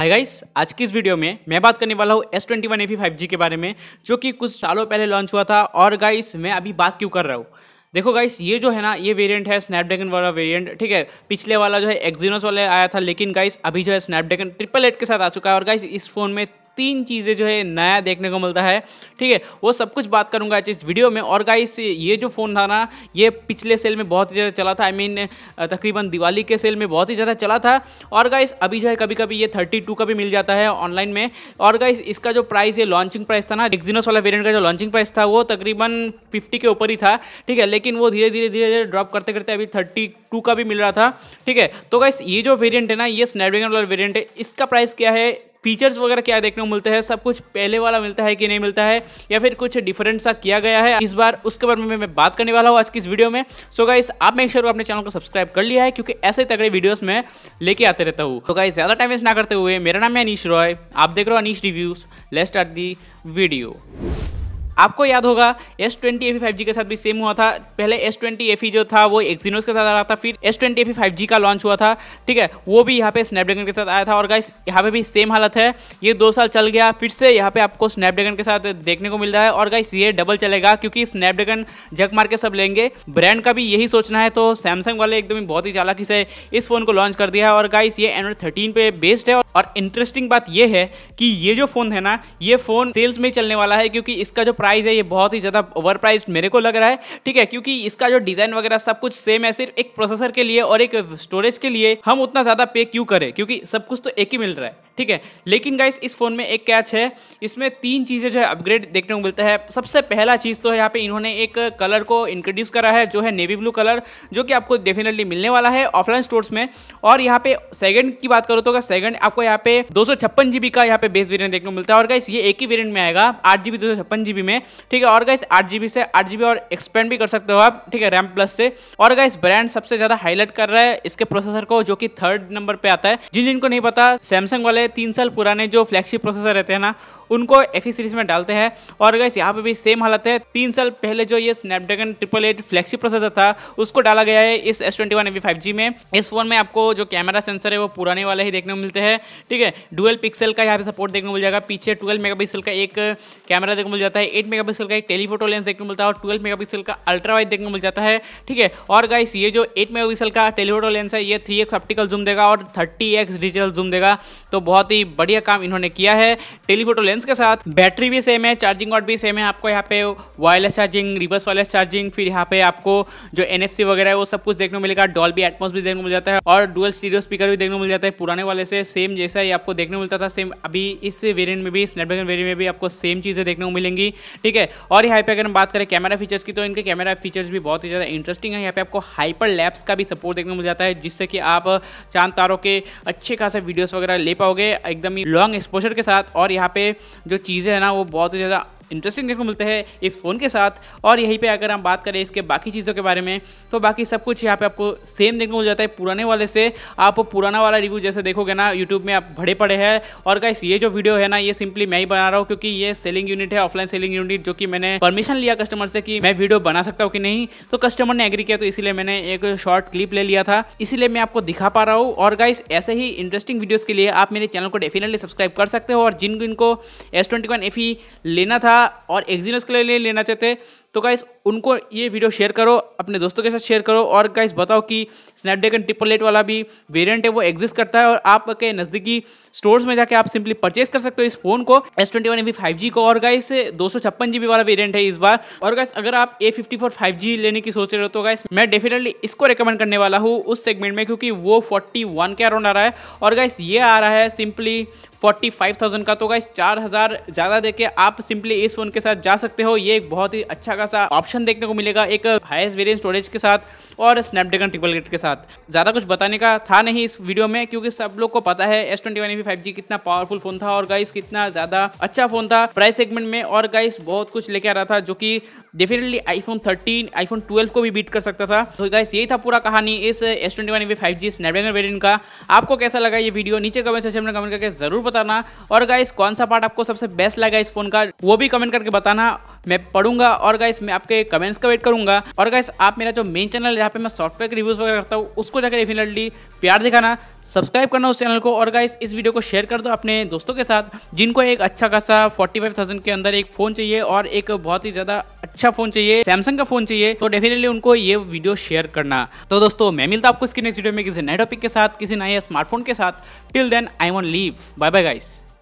hi guys आज की इस वीडियो में मैं बात करने वाला हूँ S twenty one A five G के बारे में जो कि कुछ सालों पहले लॉन्च हुआ था और गाइस मैं अभी बात क्यों कर रहा हूँ देखो गाइस ये जो है ना ये वेरिएंट है स्नैपड्रैगन वाला वेरिएंट ठीक है पिछले वाला जो है एक्जीनोस वाले आया था लेकिन गाइस अभी जो है स्नैपड्रैगन ट्रिपल एट के साथ आ चुका है और गाइस इस फोन में तीन चीज़ें जो है नया देखने को मिलता है ठीक है वो सब कुछ बात करूँगा इस वीडियो में और गाइस ये जो फ़ोन था ना ये पिछले सेल में बहुत ही ज़्यादा चला था आई I मीन mean, तकरीबन दिवाली के सेल में बहुत ही ज़्यादा चला था और गाइस अभी जो है कभी कभी ये थर्टी टू का भी मिल जाता है ऑनलाइन में और गाइस इसका जो प्राइस ये लॉन्चिंग प्राइस था ना एक्जीनोस वाला वेरियंट का जो लॉन्चिंग प्राइस था वो तकरीबन फिफ्टी के ऊपर ही था ठीक है लेकिन वो धीरे धीरे धीरे धीरे ड्रॉप करते करते अभी थर्टी टू का भी मिल रहा था ठीक है तो गाइस ये जो वेरियंट है ना ये स्नैपड्रैगन वाला वेरियंट है इसका प्राइस क्या है फीचर्स वगैरह क्या देखने को मिलते हैं सब कुछ पहले वाला मिलता है कि नहीं मिलता है या फिर कुछ डिफरेंट सा किया गया है इस बार उसके बारे में मैं बात करने वाला हूँ आज की इस वीडियो में सो so गाइस आप मेक श्योर अपने चैनल को सब्सक्राइब कर लिया है क्योंकि ऐसे तगड़े वीडियोस में लेके आते रहता हूँ तो गाइस ज़्यादा टाइम वेस्ट ना करते हुए मेरा नाम है अनिश रॉय आप देख रहे हो Anish Reviews let start the video आपको याद होगा S twenty F five G के साथ भी सेम हुआ था पहले एस ट्वेंटी एफ जो था वो एक्सिनोस के साथ आ रहा था फिर S twenty F five G का लॉन्च हुआ था ठीक है वो भी यहाँ पे स्नैपड्रैगन के साथ आया था और गाइस यहाँ पे भी सेम हालत है ये दो साल चल गया फिर से यहाँ पे आपको स्नैपड्रैगन के साथ देखने को मिल रहा है और गाइस ये डबल चलेगा क्योंकि स्नैपड्रैगन जग मार के सब लेंगे ब्रांड का भी यही सोचना है तो सैमसंग वाले एकदम बहुत ही चालाकी से इस फोन को लॉन्च कर दिया है और गाइस ये एंड्रॉइड थर्टीन पे बेस्ड है और इंटरेस्टिंग बात यह है कि ये जो फोन है ना ये फोन सेल्स में चलने वाला है क्योंकि इसका जो प्राइस है ये बहुत ही ज़्यादा ओवर प्राइज मेरे को लग रहा है ठीक है क्योंकि इसका जो डिज़ाइन वगैरह सब कुछ सेम है सिर्फ एक प्रोसेसर के लिए और एक स्टोरेज के लिए हम उतना ज़्यादा पे क्यों करें क्योंकि सब कुछ तो एक ही मिल रहा है ठीक है लेकिन गाइस इस फ़ोन में एक कैच है इसमें तीन चीज़ें जो है अपग्रेड देखने को मिलता है सबसे पहला चीज़ तो है यहाँ पे इन्होंने एक कलर को इंट्रोड्यूस करा है जो है नेवी ब्लू कलर जो कि आपको डेफिनेटली मिलने वाला है ऑफलाइन स्टोर्स में और यहाँ पे सेकंड की बात करो तो सेकंड आपको यहाँ पे दो जीबी का यहाँ पे बेस वेरियंट देखने को मिलता है और गाइस ये एक ही वेरियंट में आएगा आठ जीबी दो जीबी में ठीक है और गाइस आठ जीबी से आठ और एक्सपेंड भी कर सकते हो आप ठीक है रैम प्लस से और गाइस ब्रांड सबसे ज़्यादा हाईलाइट कर रहा है इसके प्रोसेसर को जो कि थर्ड नंबर पर आता है जिन जिनको नहीं पता सैमसंग वाले तीन साल पुराने जो फ्लैगशिप प्रोसेसर रहते हैं ना उनको एफ सीरीज e में डालते हैं और गैस यहाँ पे भी सेम हालत है तीन साल पहले जो ये स्नैपड्रैगन ट्रिपल एट फ्लैक्सी प्रोसेसर था उसको डाला गया है इस S twenty one five G में इस फोन में आपको जो कैमरा सेंसर है वो पुराने वाले ही देखने को मिलते हैं ठीक है डुअल पिक्सल का यहाँ पे सपोर्ट देखने को मिल जाएगा पीछे ट्वेल्व मेगा का एक कैमरा देखने को मिल जाता है एट मेगा का एक टेलीफोटो लेंस देखने को मिलता है और ट्वेल्व मेगा का अल्ट्रा वाइड देखने को मिल जाता है ठीक है और गाइस ये जो एट मेगा का टेलीफोटो लेंस है ये थ्री एक्स ऑप्टिकल जूम देगा और थर्टी एक्स डिजिटल जूम देगा तो बहुत ही बढ़िया काम इन्होंने किया है टेलीफोटो लेंस लेंस के साथ बैटरी भी सेम है चार्जिंग वॉट भी सेम है आपको यहाँ पे wireless charging reverse wireless charging फिर यहाँ पे आपको जो एन वगैरह है वो सब कुछ देखने को मिलेगा डॉल भी एटमोस भी देखने को मिल जाता है और डुअल स्टीरियो स्पीकर भी देखने को मिल जाता है पुराने वाले से सेम जैसा ही आपको देखने को मिलता था सेम अभी इस वेरियंट में भी स्नैपड्रैगन वेरियंट में भी आपको सेम चीज़ें देखने को मिलेंगी ठीक है और यहाँ पे अगर हम बात करें कैमरा फीचर्स की तो इनके कैमरा फीचर्स भी बहुत ही ज़्यादा इंटरेस्टिंग है यहाँ पे आपको हाइपर लैब्स का भी सपोर्ट देखने को मिल जाता है जिससे कि आप चांद तारों के अच्छे खासे वीडियोस वगैरह ले पाओगे एकदम ही लॉन्ग एक्सपोजर के साथ और यहाँ पे जो चीज़ें हैं ना वो बहुत ही ज़्यादा इंटरेस्टिंग देखने को मिलते हैं इस फ़ोन के साथ और यहीं पे अगर हम बात करें इसके बाकी चीज़ों के बारे में तो बाकी सब कुछ यहाँ पे आपको सेम देखने को मिल जाता है पुराने वाले से आप पुराना वाला रिव्यू जैसे देखोगे ना यूट्यूब में आप भरे पड़े हैं और गाइस ये जो वीडियो है ना ये सिंपली मैं ही बना रहा हूँ क्योंकि ये सेलिंग यूनिट है ऑफलाइन सेलिंग यूनिट जो कि मैंने परमिशन लिया कस्टमर से कि मैं वीडियो बना सकता हूँ कि नहीं तो कस्टमर ने एग्री किया तो इसीलिए मैंने एक शॉर्ट क्लिप ले लिया था इसीलिए मैं आपको दिखा पा रहा हूँ और गाइस ऐसे ही इंटरेस्टिंग वीडियोज़ के लिए आप मेरे चैनल को डेफिनेटली सब्सक्राइब कर सकते हो और जिन जिनको एस ट्वेंटी वन लेना था और एक्जीनस के लिए लेना चाहते तो गाइस उनको ये वीडियो शेयर करो अपने दोस्तों के साथ शेयर करो और गाइस बताओ कि स्नैपड्रैगन ट्रिपल एट वाला भी वेरिएंट है वो एग्जिस्ट करता है और आपके नज़दीकी स्टोर्स में जाके आप सिंपली परचेज कर सकते हो इस फोन को एस ट्वेंटी वन फाइव को और गाइस दो सौ छप्पन वाला वेरियंट है इस बार और गाइस अगर आप A fifty four five G लेने की सोच रहे हो तो गाइस मैं डेफिनेटली इसको रिकमेंड करने वाला हूँ उस सेगमेंट में क्योंकि वो फोर्टी वन के अराउंड आ रहा है और गाइस ये आ रहा है सिंपली फोर्टी फाइव थाउजेंड का तो गाइस चार हज़ार ज़्यादा देके आप सिंपली इस फोन के साथ जा सकते हो ये एक बहुत ही अच्छा का सा ऑप्शन देखने को मिलेगा एक हाईएस्ट वेरियंट स्टोरेज के साथ और स्नैपड्रैगन ट्रिपल गेट के साथ ज़्यादा कुछ बताने का था नहीं इस वीडियो में क्योंकि सब लोग को पता है एस ट्वेंटी कितना पावरफुल फोन था और गाइस कितना ज़्यादा अच्छा फोन था प्राइस सेगमेंट में और गाइस बहुत कुछ लेके आ रहा था जो कि डेफिनेटली आईफोन 13, आईफोन 12 को भी बीट कर सकता था तो गाइस यही था पूरा कहानी इस S twenty one five G Snapdragon variant का आपको कैसा लगा ये वीडियो नीचे कमेंट सेक्शन में कमेंट करके जरूर बताना और गाइस कौन सा पार्ट आपको सबसे बेस्ट लगा इस फोन का वो भी कमेंट करके बताना मैं पढ़ूंगा और गाइस मैं आपके कमेंट्स का वेट करूंगा और गाइस आप मेरा जो मेन चैनल जहाँ पे मैं सॉफ्टवेयर के रिव्यूज़ वगैरह करता हूँ उसको जाकर डेफिनेटली प्यार दिखाना सब्सक्राइब करना उस चैनल को और गाइस इस वीडियो को शेयर कर दो अपने दोस्तों के साथ जिनको एक अच्छा खासा फोर्टी के अंदर एक फ़ोन चाहिए और एक बहुत ही ज़्यादा अच्छा फ़ोन चाहिए सैमसंग का फ़ोन चाहिए तो डेफिनेटली उनको ये वीडियो शेयर करना तो दोस्तों मैं मिलता आपको इसके नेक्स्ट वीडियो में किसी नए टॉपिक के साथ किसी नए स्मार्टफोन के साथ till then I want leave bye bye guys